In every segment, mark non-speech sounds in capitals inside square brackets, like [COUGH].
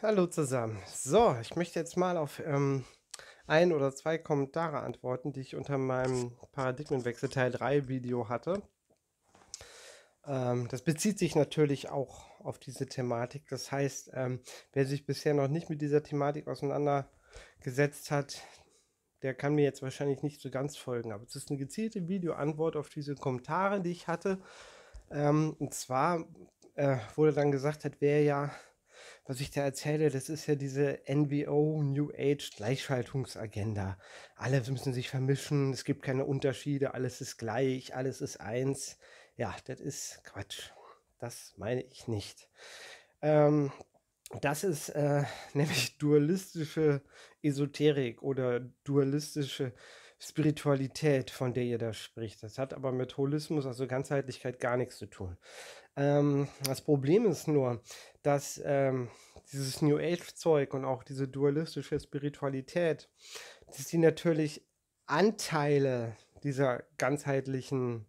hallo zusammen. So, ich möchte jetzt mal auf ähm, ein oder zwei Kommentare antworten, die ich unter meinem Paradigmenwechsel Teil 3 Video hatte. Ähm, das bezieht sich natürlich auch auf diese Thematik. Das heißt, ähm, wer sich bisher noch nicht mit dieser Thematik auseinandergesetzt hat, der kann mir jetzt wahrscheinlich nicht so ganz folgen. Aber es ist eine gezielte Videoantwort auf diese Kommentare, die ich hatte. Ähm, und zwar äh, wurde dann gesagt hat, wer ja was ich da erzähle, das ist ja diese NBO New Age Gleichschaltungsagenda. Alle müssen sich vermischen, es gibt keine Unterschiede, alles ist gleich, alles ist eins. Ja, das ist Quatsch. Das meine ich nicht. Ähm, das ist äh, [LAUGHS] nämlich dualistische Esoterik oder dualistische Spiritualität, von der ihr da spricht. Das hat aber mit Holismus, also Ganzheitlichkeit, gar nichts zu tun. Ähm, das Problem ist nur, dass ähm, dieses New Age-Zeug und auch diese dualistische Spiritualität, dass die natürlich Anteile dieser ganzheitlichen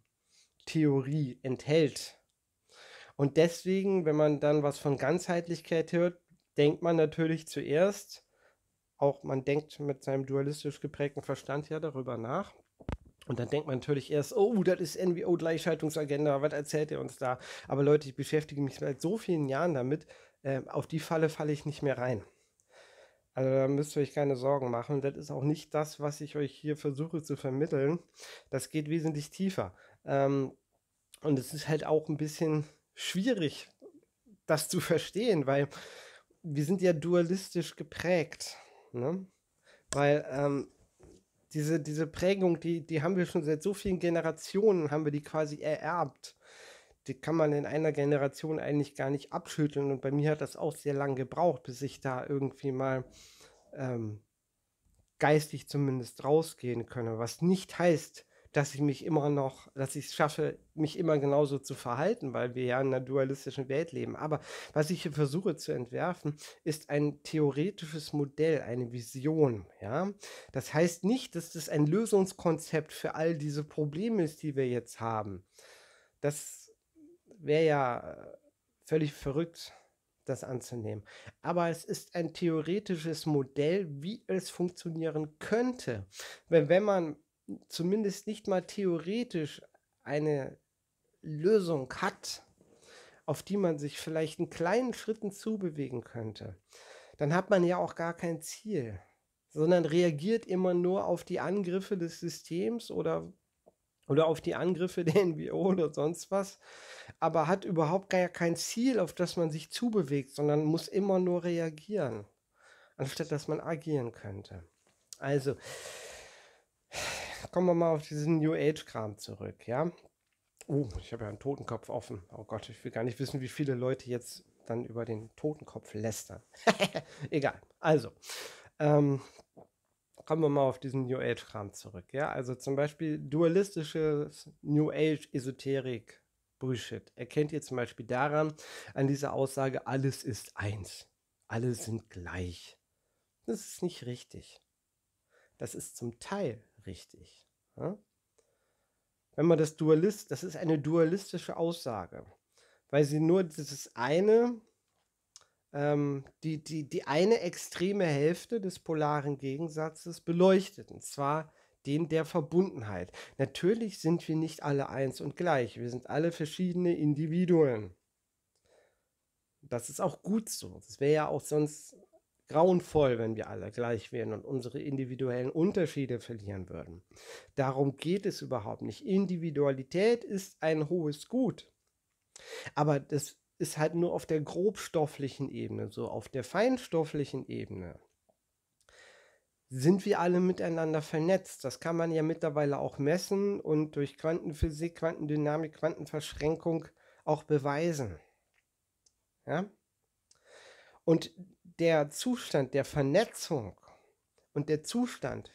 Theorie enthält. Und deswegen, wenn man dann was von Ganzheitlichkeit hört, denkt man natürlich zuerst, auch man denkt mit seinem dualistisch geprägten Verstand ja darüber nach, und dann denkt man natürlich erst, oh, das ist NWO-Gleichschaltungsagenda, was erzählt ihr uns da? Aber Leute, ich beschäftige mich seit so vielen Jahren damit, äh, auf die Falle falle ich nicht mehr rein. Also da müsst ihr euch keine Sorgen machen. Das ist auch nicht das, was ich euch hier versuche zu vermitteln. Das geht wesentlich tiefer. Ähm, und es ist halt auch ein bisschen schwierig, das zu verstehen, weil wir sind ja dualistisch geprägt. Ne? Weil ähm, diese, diese Prägung, die, die haben wir schon seit so vielen Generationen, haben wir die quasi ererbt. Die kann man in einer Generation eigentlich gar nicht abschütteln. Und bei mir hat das auch sehr lange gebraucht, bis ich da irgendwie mal ähm, geistig zumindest rausgehen könne. Was nicht heißt, dass ich mich immer noch, dass ich es schaffe, mich immer genauso zu verhalten, weil wir ja in einer dualistischen Welt leben. Aber was ich hier versuche zu entwerfen, ist ein theoretisches Modell, eine Vision. Ja? Das heißt nicht, dass das ein Lösungskonzept für all diese Probleme ist, die wir jetzt haben. Das wäre ja äh, völlig verrückt, das anzunehmen. Aber es ist ein theoretisches Modell, wie es funktionieren könnte. Wenn, wenn man zumindest nicht mal theoretisch eine Lösung hat, auf die man sich vielleicht in kleinen Schritten zubewegen könnte, dann hat man ja auch gar kein Ziel, sondern reagiert immer nur auf die Angriffe des Systems oder, oder auf die Angriffe der [LAUGHS] NWO oder sonst was, aber hat überhaupt gar kein Ziel, auf das man sich zubewegt, sondern muss immer nur reagieren, anstatt dass man agieren könnte. Also, kommen wir mal auf diesen New Age-Kram zurück, ja. Oh, ich habe ja einen Totenkopf offen. Oh Gott, ich will gar nicht wissen, wie viele Leute jetzt dann über den Totenkopf lästern. [LAUGHS] Egal. Also, ähm, kommen wir mal auf diesen New Age-Kram zurück, ja. Also zum Beispiel dualistisches New Age-Esoterik. Bullshit. Erkennt ihr zum Beispiel daran, an dieser Aussage, alles ist eins. Alle sind gleich. Das ist nicht richtig. Das ist zum Teil richtig. Ja? Wenn man das Dualist, das ist eine dualistische Aussage, weil sie nur dieses eine, ähm, die, die, die eine extreme Hälfte des polaren Gegensatzes beleuchtet, und zwar den der Verbundenheit. Natürlich sind wir nicht alle eins und gleich, wir sind alle verschiedene Individuen. Das ist auch gut so. Das wäre ja auch sonst grauenvoll, wenn wir alle gleich wären und unsere individuellen Unterschiede verlieren würden. Darum geht es überhaupt nicht. Individualität ist ein hohes Gut. Aber das ist halt nur auf der grobstofflichen Ebene, so auf der feinstofflichen Ebene. Sind wir alle miteinander vernetzt? Das kann man ja mittlerweile auch messen und durch Quantenphysik, Quantendynamik, Quantenverschränkung auch beweisen. Ja? Und der Zustand der Vernetzung und der Zustand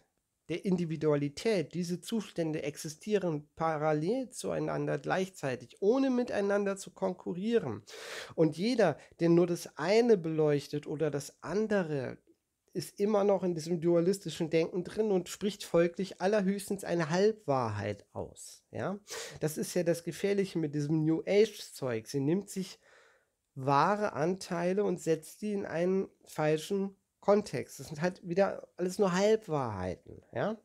der Individualität, diese Zustände existieren parallel zueinander gleichzeitig, ohne miteinander zu konkurrieren. Und jeder, der nur das eine beleuchtet oder das andere, ist immer noch in diesem dualistischen Denken drin und spricht folglich allerhöchstens eine Halbwahrheit aus. Ja, das ist ja das Gefährliche mit diesem New Age Zeug. Sie nimmt sich wahre Anteile und setzt die in einen falschen Kontext. Das sind halt wieder alles nur Halbwahrheiten. Ja?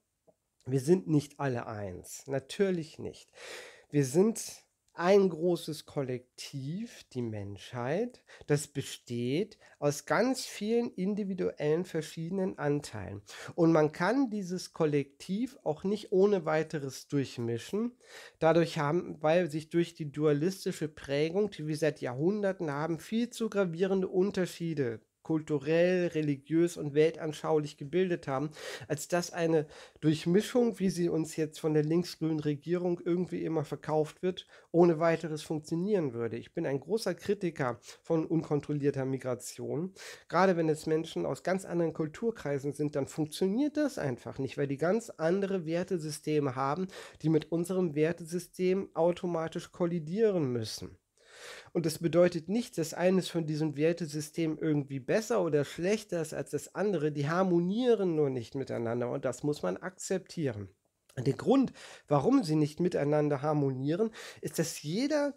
Wir sind nicht alle eins. Natürlich nicht. Wir sind ein großes Kollektiv, die Menschheit, das besteht aus ganz vielen individuellen verschiedenen Anteilen. Und man kann dieses Kollektiv auch nicht ohne weiteres durchmischen. Dadurch haben, weil sich durch die dualistische Prägung, die wir seit Jahrhunderten haben, viel zu gravierende Unterschiede kulturell, religiös und weltanschaulich gebildet haben, als dass eine Durchmischung, wie sie uns jetzt von der linksgrünen Regierung irgendwie immer verkauft wird, ohne weiteres funktionieren würde. Ich bin ein großer Kritiker von unkontrollierter Migration. Gerade wenn es Menschen aus ganz anderen Kulturkreisen sind, dann funktioniert das einfach nicht, weil die ganz andere Wertesysteme haben, die mit unserem Wertesystem automatisch kollidieren müssen. Und das bedeutet nicht, dass eines von diesen Wertesystemen irgendwie besser oder schlechter ist als das andere. Die harmonieren nur nicht miteinander und das muss man akzeptieren. Der Grund, warum sie nicht miteinander harmonieren, ist, dass jeder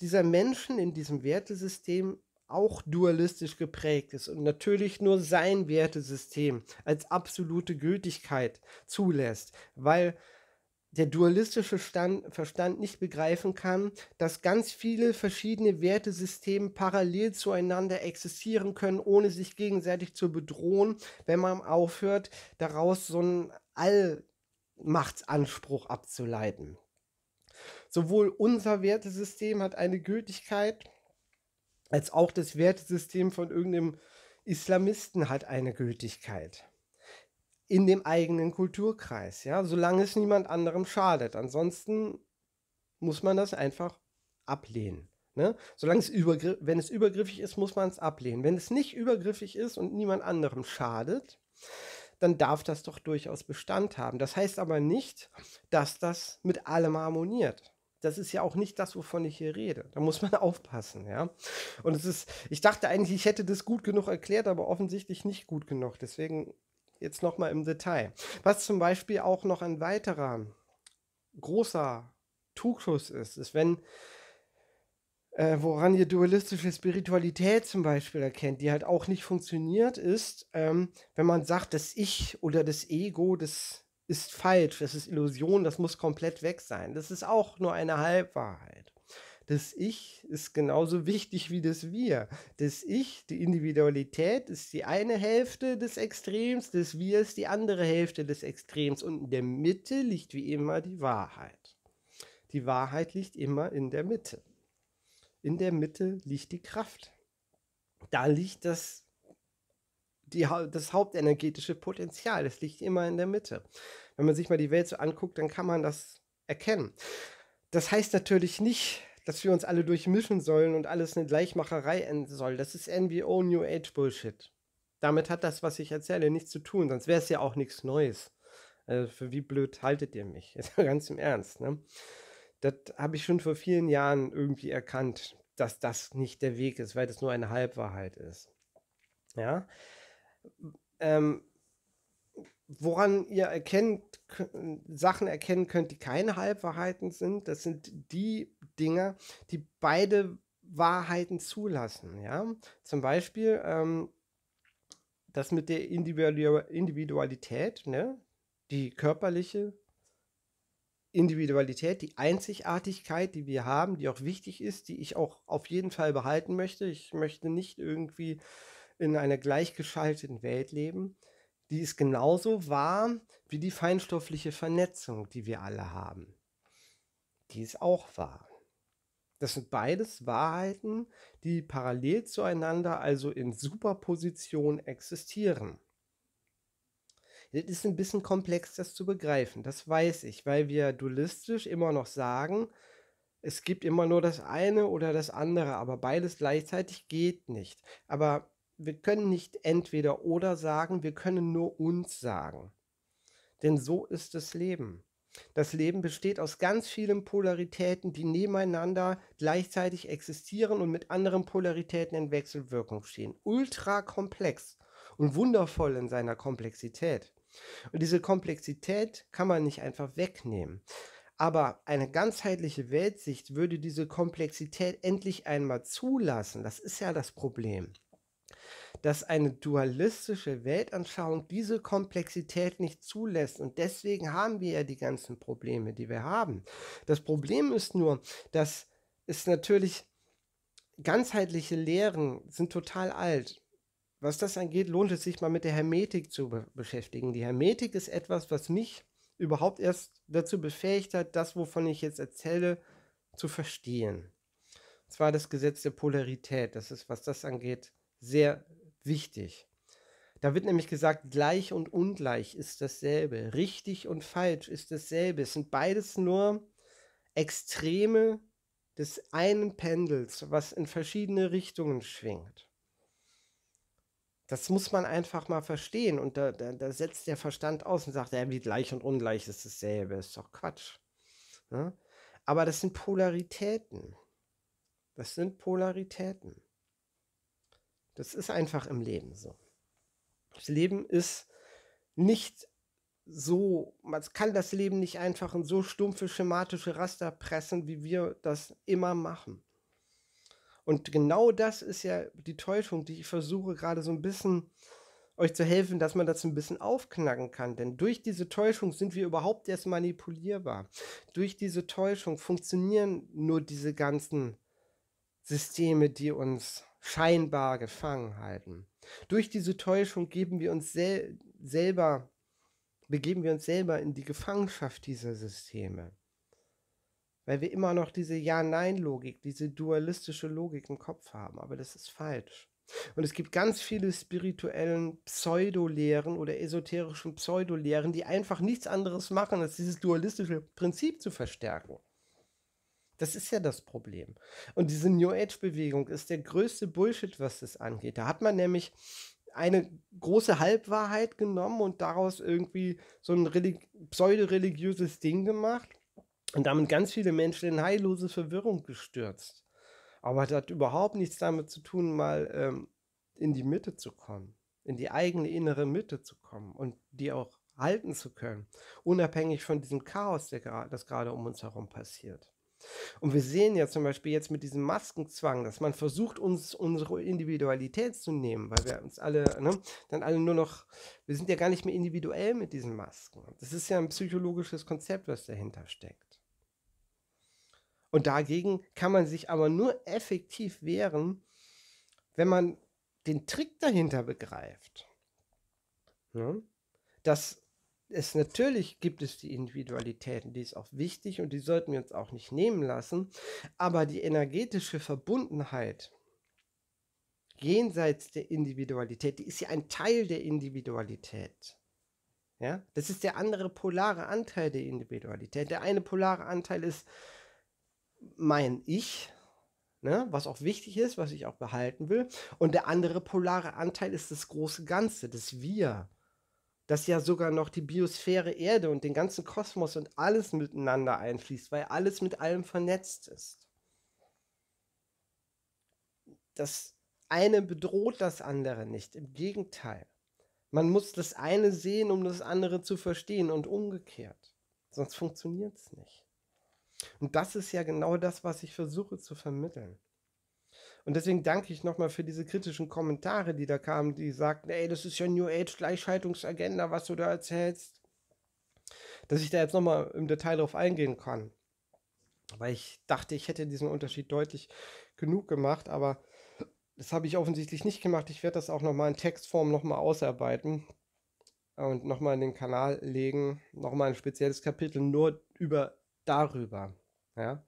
dieser Menschen in diesem Wertesystem auch dualistisch geprägt ist und natürlich nur sein Wertesystem als absolute Gültigkeit zulässt, weil der dualistische Stand, Verstand nicht begreifen kann, dass ganz viele verschiedene Wertesysteme parallel zueinander existieren können, ohne sich gegenseitig zu bedrohen, wenn man aufhört, daraus so einen Allmachtsanspruch abzuleiten. Sowohl unser Wertesystem hat eine Gültigkeit, als auch das Wertesystem von irgendeinem Islamisten hat eine Gültigkeit in dem eigenen Kulturkreis, ja, solange es niemand anderem schadet. Ansonsten muss man das einfach ablehnen. Ne? Solange es wenn es übergriffig ist, muss man es ablehnen. Wenn es nicht übergriffig ist und niemand anderem schadet, dann darf das doch durchaus Bestand haben. Das heißt aber nicht, dass das mit allem harmoniert. Das ist ja auch nicht das, wovon ich hier rede. Da muss man [LAUGHS] aufpassen, ja. Und es ist, ich dachte eigentlich, ich hätte das gut genug erklärt, aber offensichtlich nicht gut genug. Deswegen jetzt nochmal im Detail. Was zum Beispiel auch noch ein weiterer großer Tuktus ist, ist, wenn, äh, woran ihr dualistische Spiritualität zum Beispiel erkennt, die halt auch nicht funktioniert, ist, ähm, wenn man sagt, das Ich oder das Ego, das ist falsch, das ist Illusion, das muss komplett weg sein. Das ist auch nur eine Halbwahrheit. Das Ich ist genauso wichtig wie das Wir. Das Ich, die Individualität, ist die eine Hälfte des Extrems, das Wir ist die andere Hälfte des Extrems und in der Mitte liegt wie immer die Wahrheit. Die Wahrheit liegt immer in der Mitte. In der Mitte liegt die Kraft. Da liegt das, die, das hauptenergetische Potenzial. Das liegt immer in der Mitte. Wenn man sich mal die Welt so anguckt, dann kann man das erkennen. Das heißt natürlich nicht, dass wir uns alle durchmischen sollen und alles eine Gleichmacherei enden soll. Das ist NWO New Age Bullshit. Damit hat das, was ich erzähle, nichts zu tun, sonst wäre es ja auch nichts Neues. Also für wie blöd haltet ihr mich? Jetzt [LAUGHS] also, ganz im Ernst, ne? Das habe ich schon vor vielen Jahren irgendwie erkannt, dass das nicht der Weg ist, weil das nur eine Halbwahrheit ist. Ja. Ähm, woran ihr erkennt, Sachen erkennen könnt, die keine Halbwahrheiten sind, das sind die Dinge, die beide Wahrheiten zulassen. Ja? Zum Beispiel ähm, das mit der Individualität, ne? die körperliche Individualität, die Einzigartigkeit, die wir haben, die auch wichtig ist, die ich auch auf jeden Fall behalten möchte. Ich möchte nicht irgendwie in einer gleichgeschalteten Welt leben die ist genauso wahr wie die feinstoffliche Vernetzung, die wir alle haben. Die ist auch wahr. Das sind beides Wahrheiten, die parallel zueinander, also in Superposition existieren. Es ist ein bisschen komplex, das zu begreifen, das weiß ich, weil wir dualistisch immer noch sagen, es gibt immer nur das eine oder das andere, aber beides gleichzeitig geht nicht. Aber wir können nicht entweder oder sagen, wir können nur uns sagen. Denn so ist das Leben. Das Leben besteht aus ganz vielen Polaritäten, die nebeneinander gleichzeitig existieren und mit anderen Polaritäten in Wechselwirkung stehen. Ultra komplex und wundervoll in seiner Komplexität. Und diese Komplexität kann man nicht einfach wegnehmen. Aber eine ganzheitliche Weltsicht würde diese Komplexität endlich einmal zulassen. Das ist ja das Problem dass eine dualistische Weltanschauung diese Komplexität nicht zulässt. Und deswegen haben wir ja die ganzen Probleme, die wir haben. Das Problem ist nur, dass es natürlich ganzheitliche Lehren sind total alt. Was das angeht, lohnt es sich mal mit der Hermetik zu be beschäftigen. Die Hermetik ist etwas, was mich überhaupt erst dazu befähigt hat, das, wovon ich jetzt erzähle, zu verstehen. Und zwar das Gesetz der Polarität. Das ist, was das angeht, sehr wichtig. Da wird nämlich gesagt, gleich und ungleich ist dasselbe, richtig und falsch ist dasselbe. Es sind beides nur Extreme des einen Pendels, was in verschiedene Richtungen schwingt. Das muss man einfach mal verstehen. Und da, da, da setzt der Verstand aus und sagt, ja, wie gleich und ungleich ist dasselbe. Ist doch Quatsch. Ja? Ne? Aber das sind Polaritäten. Das sind Polaritäten. Das ist einfach im Leben so. Das Leben ist nicht so, man kann das Leben nicht einfach in so stumpfe, schematische Raster pressen, wie wir das immer machen. Und genau das ist ja die Täuschung, die ich versuche gerade so ein bisschen euch zu helfen, dass man das ein bisschen aufknacken kann. Denn durch diese Täuschung sind wir überhaupt erst manipulierbar. Durch diese Täuschung funktionieren nur diese ganzen Systeme, die uns scheinbar gefangen halten. Durch diese Täuschung geben wir uns sel selber, begeben wir uns selber in die Gefangenschaft dieser Systeme. Weil wir immer noch diese Ja-Nein-Logik, diese dualistische Logik im Kopf haben. Aber das ist falsch. Und es gibt ganz viele spirituellen Pseudolehren oder esoterischen Pseudolehren, die einfach nichts anderes machen, als dieses dualistische Prinzip zu verstärken. Das ist ja das Problem. Und diese New Age-Bewegung ist der größte Bullshit, was das angeht. Da hat man nämlich eine große Halbwahrheit genommen und daraus irgendwie so ein religi pseudo Ding gemacht und damit ganz viele Menschen in heillose Verwirrung gestürzt. Aber das hat überhaupt nichts damit zu tun, mal ähm, in die Mitte zu kommen, in die eigene innere Mitte zu kommen und die auch halten zu können, unabhängig von diesem Chaos, der das gerade um uns herum passiert. Und wir sehen ja zum Beispiel jetzt mit diesem Maskenzwang, dass man versucht, uns unsere Individualität zu nehmen, weil wir uns alle, ne, dann alle nur noch, wir sind ja gar nicht mehr individuell mit diesen Masken. Das ist ja ein psychologisches Konzept, was dahinter steckt. Und dagegen kann man sich aber nur effektiv wehren, wenn man den Trick dahinter begreift. Ne? Dass es natürlich gibt es die Individualitäten, die ist auch wichtig und die sollten wir uns auch nicht nehmen lassen, aber die energetische Verbundenheit jenseits der Individualität, die ist ja ein Teil der Individualität. Ja, das ist der andere polare Anteil der Individualität. Der eine polare Anteil ist mein Ich, ne, was auch wichtig ist, was ich auch behalten will, und der andere polare Anteil ist das große Ganze, das Wir dass ja sogar noch die Biosphäre Erde und den ganzen Kosmos und alles miteinander einfließt, weil alles mit allem vernetzt ist. Das eine bedroht das andere nicht, im Gegenteil. Man muss das eine sehen, um das andere zu verstehen und umgekehrt. Sonst funktioniert es nicht. Und das ist ja genau das, was ich versuche zu vermitteln. Und deswegen danke ich nochmal für diese kritischen Kommentare, die da kamen, die sagten, ey, das ist ja New Age Gleichschaltungsagenda, was du da erzählst. Dass ich da jetzt nochmal im Detail drauf eingehen kann. Weil ich dachte, ich hätte diesen Unterschied deutlich genug gemacht, aber das habe ich offensichtlich nicht gemacht. Ich werde das auch nochmal in Textform nochmal ausarbeiten und nochmal in den Kanal legen, nochmal ein spezielles Kapitel nur über darüber. Ja?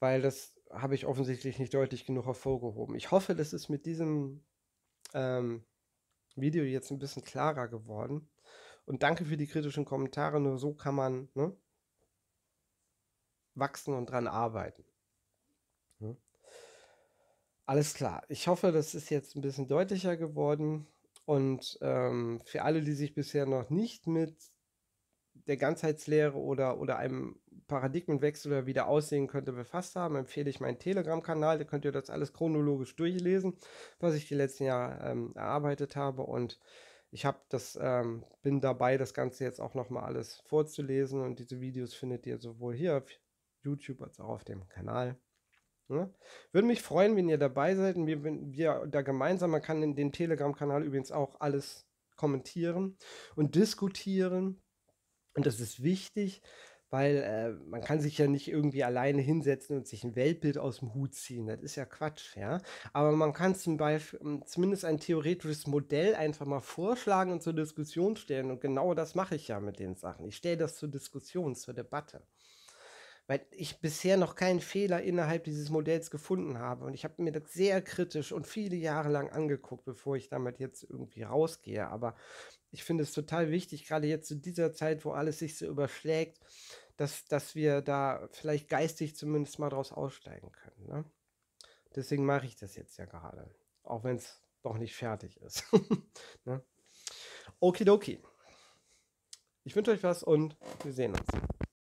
Weil das habe ich offensichtlich nicht deutlich genug hervorgehoben. Ich hoffe, das ist mit diesem ähm, Video jetzt ein bisschen klarer geworden. Und danke für die kritischen Kommentare. Nur so kann man ne, wachsen und dran arbeiten. Hm. Alles klar. Ich hoffe, das ist jetzt ein bisschen deutlicher geworden. Und ähm, für alle, die sich bisher noch nicht mit der Ganzheitslehre oder, oder einem Paradigmenwechsel oder wie der aussehen könnte befasst haben, empfehle ich meinen Telegram-Kanal. Da könnt ihr das alles chronologisch durchlesen, was ich die letzten Jahre ähm, erarbeitet habe. Und ich habe das, ähm, bin dabei, das Ganze jetzt auch nochmal alles vorzulesen. Und diese Videos findet ihr sowohl hier auf YouTube als auch auf dem Kanal. Ja. Ne? Würde mich freuen, wenn ihr dabei seid und wir, wir da gemeinsam, man kann in den Telegram-Kanal übrigens auch alles kommentieren und diskutieren. Und das ist wichtig, weil äh, man kann sich ja nicht irgendwie alleine hinsetzen und sich ein Weltbild aus dem Hut ziehen. Das ist ja Quatsch, ja. Aber man kann zum Beispiel hm, zumindest ein theoretisches Modell einfach mal vorschlagen und zur Diskussion stellen. Und genau das mache ich ja mit den Sachen. Ich stelle das zur Diskussion, zur Debatte. Weil ich bisher noch keinen Fehler innerhalb dieses Modells gefunden habe. Und ich habe mir das sehr kritisch und viele Jahre lang angeguckt, bevor ich damit jetzt irgendwie rausgehe. Aber ich finde es total wichtig, gerade jetzt zu dieser Zeit, wo alles sich so überschlägt, dass, dass wir da vielleicht geistig zumindest mal draus aussteigen können. Ne? Deswegen mache ich das jetzt ja gerade, auch wenn es noch nicht fertig ist. [LAUGHS] ne? Okidoki. Ich wünsche euch was und wir sehen uns.